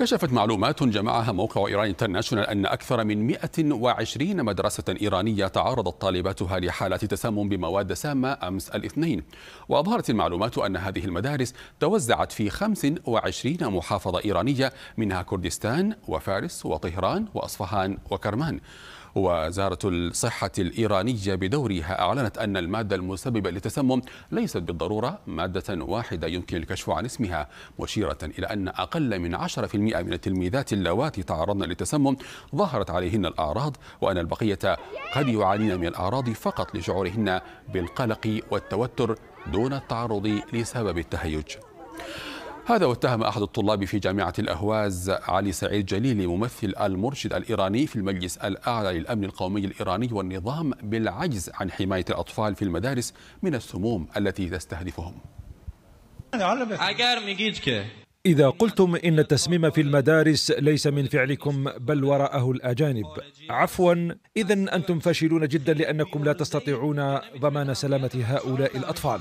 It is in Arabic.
كشفت معلومات جمعها موقع إيران انترناشونال أن أكثر من 120 مدرسة إيرانية تعرضت طالباتها لحالات تسمم بمواد سامة أمس الاثنين وأظهرت المعلومات أن هذه المدارس توزعت في 25 محافظة إيرانية منها كردستان وفارس وطهران وأصفهان وكرمان وزارة الصحة الإيرانية بدورها أعلنت أن المادة المسببة للتسمم ليست بالضرورة مادة واحدة يمكن الكشف عن اسمها مشيرة إلى أن أقل من 10% من التلميذات اللواتي تعرضن للتسمم ظهرت عليهن الأعراض وأن البقية قد يعانين من الأعراض فقط لشعورهن بالقلق والتوتر دون التعرض لسبب التهيج هذا واتهم أحد الطلاب في جامعة الأهواز علي سعيد جليلي ممثل المرشد الإيراني في المجلس الأعلى للأمن القومي الإيراني والنظام بالعجز عن حماية الأطفال في المدارس من السموم التي تستهدفهم إذا قلتم إن التسميم في المدارس ليس من فعلكم بل وراءه الأجانب عفوا إذا أنتم فاشلون جدا لأنكم لا تستطيعون ضمان سلامة هؤلاء الأطفال